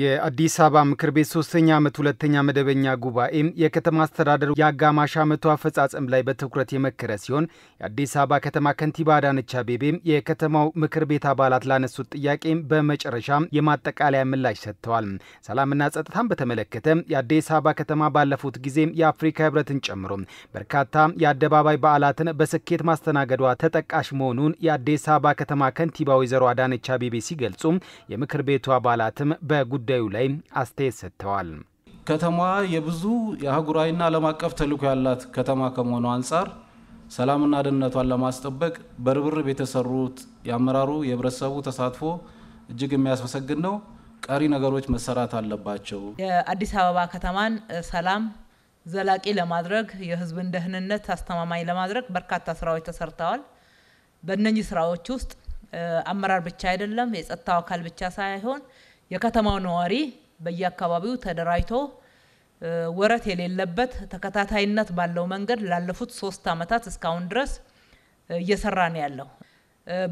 የአዲስ አበባ ምክር ቤት ሶስተኛ ዓመት ሁለተኛ መደበኛ ጉባኤም የከተማ አስተዳደሩ የአጋማሽ ዓመቱ አፈጻጸም ላይ በትኩረት የመከረ ሲሆን የአዲስ አበባ ከተማ ከንቲባ አዳነች አቤቤም የከተማው ምክር ቤት አባላት ላነሱት ጥያቄም በመጨረሻም የማጠቃለያ ምላሽ ሰጥተዋል። ሰላምና ጸጥታን በተመለከተ የአዲስ አበባ ከተማ ባለፉት ጊዜም የአፍሪካ ህብረትን ጨምሮ በርካታ የአደባባይ በዓላትን በስኬት ማስተናገዷ ተጠቃሽ መሆኑን የአዲስ አበባ ከተማ ከንቲባ ወይዘሮ አዳነች አቤቤ ሲገልጹ የምክር ቤቱ አባላትም በጉ በጉዳዩ ላይ አስተያየት ሰጥተዋል። ከተማዋ የብዙ የአህጉራዊና ዓለም አቀፍ ተልኮ ያላት ከተማ ከመሆኑ አንጻር ሰላምና ደህንነቷን ለማስጠበቅ በርብርብ የተሰሩት የአመራሩ የህብረተሰቡ ተሳትፎ እጅግ የሚያስመሰግን ነው። ቀሪ ነገሮች መሰራት አለባቸው። የአዲስ አበባ ከተማን ሰላም ዘላቂ ለማድረግ የህዝብን ደህንነት አስተማማኝ ለማድረግ በርካታ ስራዎች ተሰርተዋል። በእነኚህ ስራዎች ውስጥ አመራር ብቻ አይደለም፣ የጸጥታው አካል ብቻ ሳይሆን የከተማው ነዋሪ በየአካባቢው ተደራጅቶ ወረት የሌለበት ተከታታይነት ባለው መንገድ ላለፉት ሶስት ዓመታት እስካሁን ድረስ እየሰራ ነው ያለው።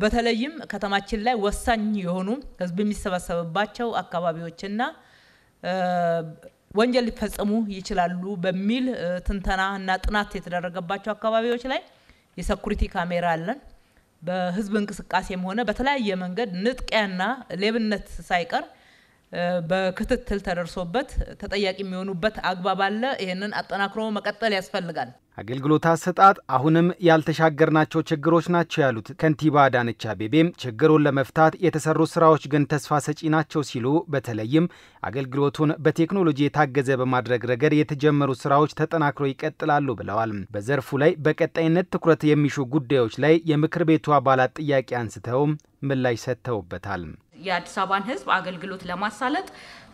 በተለይም ከተማችን ላይ ወሳኝ የሆኑ ህዝብ የሚሰበሰብባቸው አካባቢዎችና ወንጀል ሊፈጸሙ ይችላሉ በሚል ትንተና እና ጥናት የተደረገባቸው አካባቢዎች ላይ የሰኩሪቲ ካሜራ አለን። በህዝብ እንቅስቃሴም ሆነ በተለያየ መንገድ ንጥቂያና ሌብነት ሳይቀር በክትትል ተደርሶበት ተጠያቂ የሚሆኑበት አግባብ አለ። ይህንን አጠናክሮ መቀጠል ያስፈልጋል። አገልግሎት አሰጣጥ አሁንም ያልተሻገርናቸው ችግሮች ናቸው ያሉት ከንቲባ አዳነች አቤቤም ችግሩን ለመፍታት የተሰሩ ስራዎች ግን ተስፋ ሰጪ ናቸው ሲሉ በተለይም አገልግሎቱን በቴክኖሎጂ የታገዘ በማድረግ ረገድ የተጀመሩ ስራዎች ተጠናክሮ ይቀጥላሉ ብለዋል። በዘርፉ ላይ በቀጣይነት ትኩረት የሚሹ ጉዳዮች ላይ የምክር ቤቱ አባላት ጥያቄ አንስተው ምላሽ ሰጥተውበታል። የአዲስ አበባን ህዝብ አገልግሎት ለማሳለጥ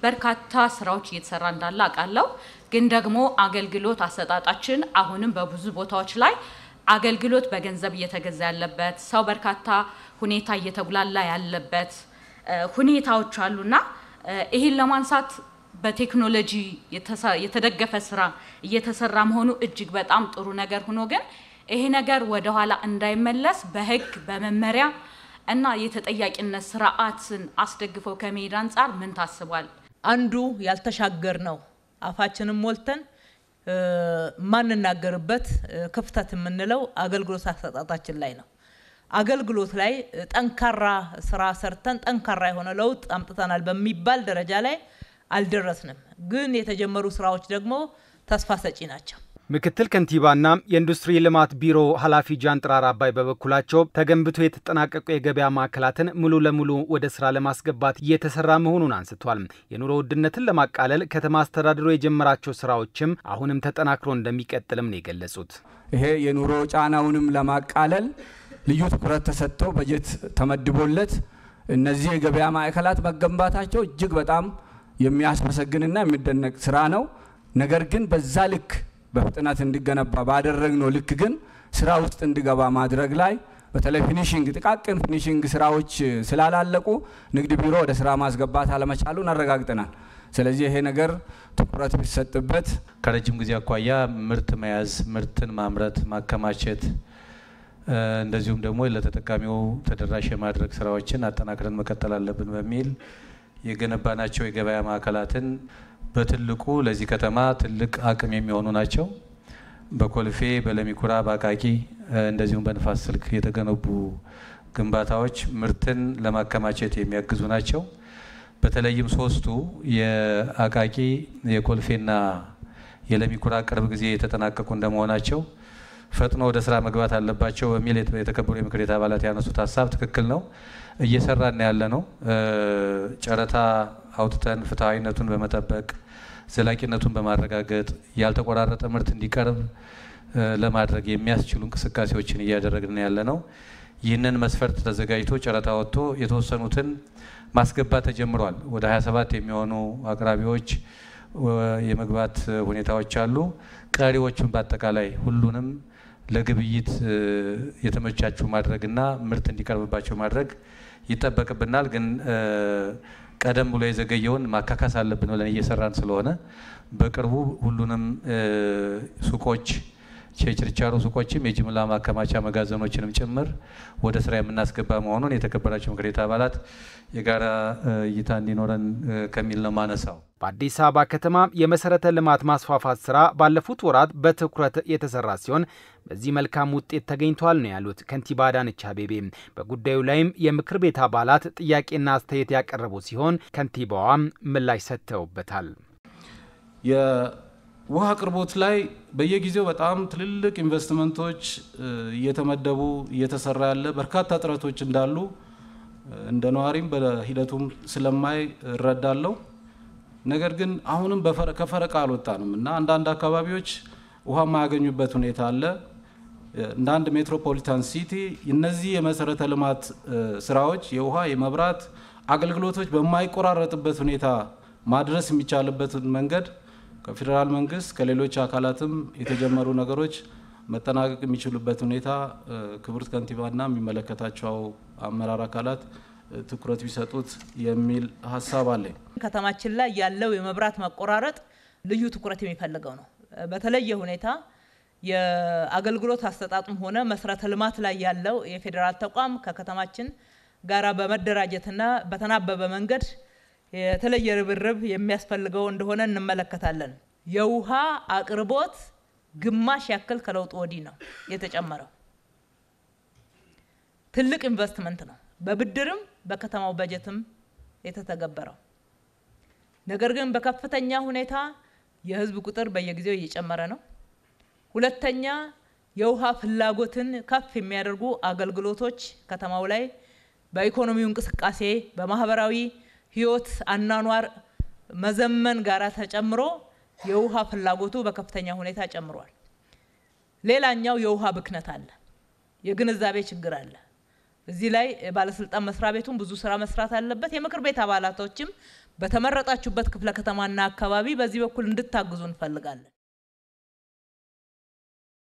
በርካታ ስራዎች እየተሰራ እንዳለ አውቃለሁ። ግን ደግሞ አገልግሎት አሰጣጣችን አሁንም በብዙ ቦታዎች ላይ አገልግሎት በገንዘብ እየተገዛ ያለበት ሰው በርካታ ሁኔታ እየተጉላላ ያለበት ሁኔታዎች አሉና ይህን ለማንሳት በቴክኖሎጂ የተደገፈ ስራ እየተሰራ መሆኑ እጅግ በጣም ጥሩ ነገር ሆኖ ግን ይሄ ነገር ወደኋላ እንዳይመለስ በህግ በመመሪያ እና የተጠያቂነት ስርዓትን አስደግፈው ከመሄድ አንጻር ምን ታስቧል? አንዱ ያልተሻገር ነው አፋችንም ሞልተን ማንናገርበት ክፍተት የምንለው አገልግሎት አሰጣጣችን ላይ ነው። አገልግሎት ላይ ጠንካራ ስራ ሰርተን ጠንካራ የሆነ ለውጥ አምጥተናል በሚባል ደረጃ ላይ አልደረስንም። ግን የተጀመሩ ስራዎች ደግሞ ተስፋ ሰጪ ናቸው። ምክትል ከንቲባና የኢንዱስትሪ ልማት ቢሮ ኃላፊ ጃንጥራር አባይ በበኩላቸው ተገንብቶ የተጠናቀቁ የገበያ ማዕከላትን ሙሉ ለሙሉ ወደ ስራ ለማስገባት እየተሰራ መሆኑን አንስቷል። የኑሮ ውድነትን ለማቃለል ከተማ አስተዳደሩ የጀመራቸው ስራዎችም አሁንም ተጠናክሮ እንደሚቀጥልም ነው የገለጹት። ይሄ የኑሮ ጫናውንም ለማቃለል ልዩ ትኩረት ተሰጥቶ በጀት ተመድቦለት እነዚህ የገበያ ማዕከላት መገንባታቸው እጅግ በጣም የሚያስመሰግንና የሚደነቅ ስራ ነው። ነገር ግን በዛ ልክ በፍጥነት እንዲገነባ ባደረግነው ልክ ግን ስራ ውስጥ እንዲገባ ማድረግ ላይ በተለይ ፊኒሽንግ ጥቃቅን ፊኒሽንግ ስራዎች ስላላለቁ ንግድ ቢሮ ወደ ስራ ማስገባት አለመቻሉን አረጋግጠናል። ስለዚህ ይሄ ነገር ትኩረት ቢሰጥበት፣ ከረጅም ጊዜ አኳያ ምርት መያዝ፣ ምርትን ማምረት፣ ማከማቸት እንደዚሁም ደግሞ ለተጠቃሚው ተደራሽ የማድረግ ስራዎችን አጠናክረን መቀጠል አለብን በሚል የገነባናቸው የገበያ ማዕከላትን በትልቁ ለዚህ ከተማ ትልቅ አቅም የሚሆኑ ናቸው። በኮልፌ በለሚኩራ በአቃቂ እንደዚሁም በንፋስ ስልክ የተገነቡ ግንባታዎች ምርትን ለማከማቸት የሚያግዙ ናቸው። በተለይም ሶስቱ የአቃቂ የኮልፌና የለሚኩራ ቅርብ ጊዜ የተጠናቀቁ እንደመሆናቸው ፈጥኖ ወደ ስራ መግባት አለባቸው በሚል የተከበሩ የምክር ቤት አባላት ያነሱት ሀሳብ ትክክል ነው። እየሰራን ያለ ነው። ጨረታ አውጥተን ፍትሐዊነቱን በመጠበቅ ዘላቂነቱን በማረጋገጥ ያልተቆራረጠ ምርት እንዲቀርብ ለማድረግ የሚያስችሉ እንቅስቃሴዎችን እያደረግን ያለ ነው። ይህንን መስፈርት ተዘጋጅቶ ጨረታ ወጥቶ የተወሰኑትን ማስገባት ተጀምሯል። ወደ 27 የሚሆኑ አቅራቢዎች የመግባት ሁኔታዎች አሉ። ቀሪዎቹን በአጠቃላይ ሁሉንም ለግብይት የተመቻቹ ማድረግና ምርት እንዲቀርብባቸው ማድረግ ይጠበቅብናል። ግን ቀደም ብሎ የዘገየውን ማካካስ አለብን ብለን እየሰራን ስለሆነ በቅርቡ ሁሉንም ሱቆች የችርቻሮ ሱቆችም የጅምላ ማከማቻ መጋዘኖችንም ጭምር ወደ ስራ የምናስገባ መሆኑን የተከበራቸው ምክር ቤት አባላት የጋራ እይታ እንዲኖረን ከሚል ነው ማነሳው። በአዲስ አበባ ከተማ የመሰረተ ልማት ማስፋፋት ስራ ባለፉት ወራት በትኩረት የተሰራ ሲሆን በዚህ መልካም ውጤት ተገኝቷል ነው ያሉት ከንቲባ አዳነች አቤቤ። በጉዳዩ ላይም የምክር ቤት አባላት ጥያቄና አስተያየት ያቀረቡ ሲሆን ከንቲባዋም ምላሽ ሰጥተውበታል። የውሃ አቅርቦት ላይ በየጊዜው በጣም ትልልቅ ኢንቨስትመንቶች እየተመደቡ እየተሰራ ያለ በርካታ ጥረቶች እንዳሉ እንደ ነዋሪም በሂደቱም ስለማይ እረዳለሁ። ነገር ግን አሁንም ከፈረቃ አልወጣንም እና አንዳንድ አካባቢዎች ውሃ የማያገኙበት ሁኔታ አለ። እንደ አንድ ሜትሮፖሊታን ሲቲ እነዚህ የመሰረተ ልማት ስራዎች የውሃ የመብራት አገልግሎቶች በማይቆራረጥበት ሁኔታ ማድረስ የሚቻልበትን መንገድ ከፌዴራል መንግስት ከሌሎች አካላትም የተጀመሩ ነገሮች መጠናቀቅ የሚችሉበት ሁኔታ ክብርት ከንቲባና የሚመለከታቸው አመራር አካላት ትኩረት ቢሰጡት የሚል ሀሳብ አለኝ። ከተማችን ላይ ያለው የመብራት መቆራረጥ ልዩ ትኩረት የሚፈልገው ነው። በተለየ ሁኔታ የአገልግሎት አሰጣጡም ሆነ መሰረተ ልማት ላይ ያለው የፌዴራል ተቋም ከከተማችን ጋራ በመደራጀትና በተናበበ መንገድ የተለየ ርብርብ የሚያስፈልገው እንደሆነ እንመለከታለን። የውሃ አቅርቦት ግማሽ ያክል ከለውጡ ወዲህ ነው የተጨመረው። ትልቅ ኢንቨስትመንት ነው፣ በብድርም በከተማው በጀትም የተተገበረው። ነገር ግን በከፍተኛ ሁኔታ የህዝብ ቁጥር በየጊዜው እየጨመረ ነው። ሁለተኛ የውሃ ፍላጎትን ከፍ የሚያደርጉ አገልግሎቶች ከተማው ላይ በኢኮኖሚው እንቅስቃሴ፣ በማህበራዊ ህይወት አናኗር መዘመን ጋራ ተጨምሮ የውሃ ፍላጎቱ በከፍተኛ ሁኔታ ጨምሯል። ሌላኛው የውሃ ብክነት አለ፣ የግንዛቤ ችግር አለ። እዚህ ላይ ባለስልጣን መስሪያ ቤቱም ብዙ ስራ መስራት አለበት። የምክር ቤት አባላቶችም በተመረጣችሁበት ክፍለ ከተማና አካባቢ በዚህ በኩል እንድታግዙ እንፈልጋለን።